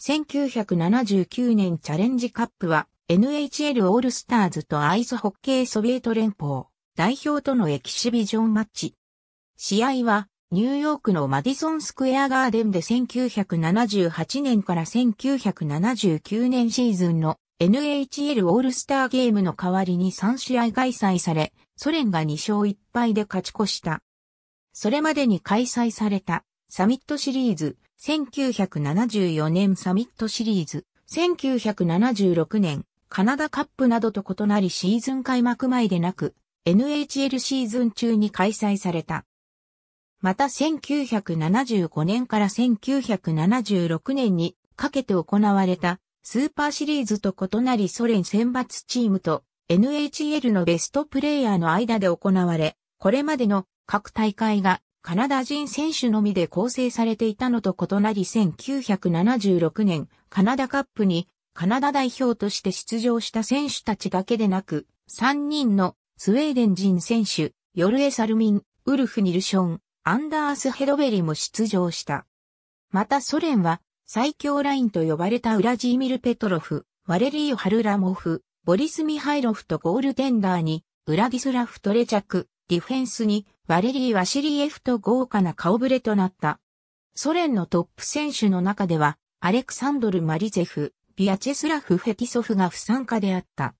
1979年チャレンジカップは NHL オールスターズとアイスホッケーソビエト連邦代表とのエキシビジョンマッチ。試合はニューヨークのマディソンスクエアガーデンで1978年から1979年シーズンの NHL オールスターゲームの代わりに3試合開催され、ソ連が2勝1敗で勝ち越した。それまでに開催されたサミットシリーズ、1974年サミットシリーズ、1976年、カナダカップなどと異なりシーズン開幕前でなく、NHL シーズン中に開催された。また1975年から1976年にかけて行われたスーパーシリーズと異なりソ連選抜チームと NHL のベストプレイヤーの間で行われ、これまでの各大会がカナダ人選手のみで構成されていたのと異なり1976年、カナダカップにカナダ代表として出場した選手たちだけでなく、3人のスウェーデン人選手、ヨルエ・サルミン、ウルフ・ニルション、アンダース・ヘドベリも出場した。またソ連は最強ラインと呼ばれたウラジーミル・ペトロフ、ワレリー・ハルラモフ、ボリス・ミハイロフとゴールテンダーに、ウラディスラフ・トレチャク、ディフェンスに、ワレリー・ワシリエフと豪華な顔ぶれとなった。ソ連のトップ選手の中では、アレクサンドル・マリゼフ、ビアチェスラフ・フェティソフが不参加であった。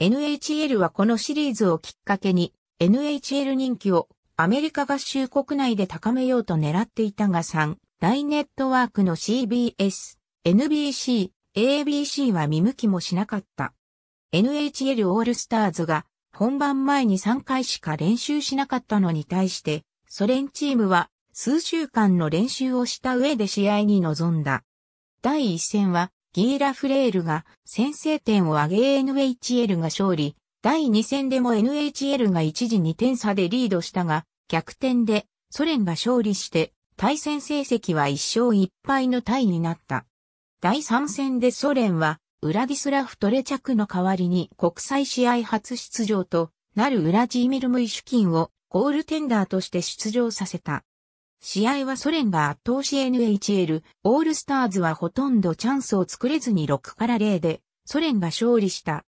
NHL はこのシリーズをきっかけに、NHL 人気をアメリカ合衆国内で高めようと狙っていたが3、大ネットワークの CBS、NBC、ABC は見向きもしなかった。NHL オールスターズが本番前に3回しか練習しなかったのに対して、ソ連チームは数週間の練習をした上で試合に臨んだ。第1戦は、ギーラ・フレールが先制点を挙げ NHL が勝利、第2戦でも NHL が一時2点差でリードしたが、逆転でソ連が勝利して対戦成績は1勝1敗のタイになった。第3戦でソ連はウラディスラフ・トレチャクの代わりに国際試合初出場となるウラジーミル・ムイシュキンをゴールテンダーとして出場させた。試合はソ連が圧倒し NHL、オールスターズはほとんどチャンスを作れずに6から0でソ連が勝利した。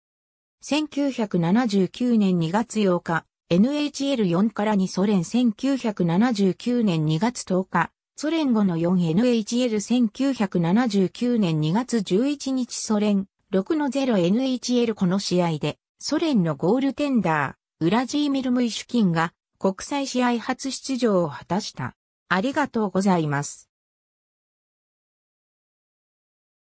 1979年2月8日、NHL4 から2ソ連1979年2月10日、ソ連後の 4NHL1979 年2月11日ソ連6の 0NHL この試合でソ連のゴールテンダー、ウラジーミル・ムイシュキンが国際試合初出場を果たした。ありがとうございます。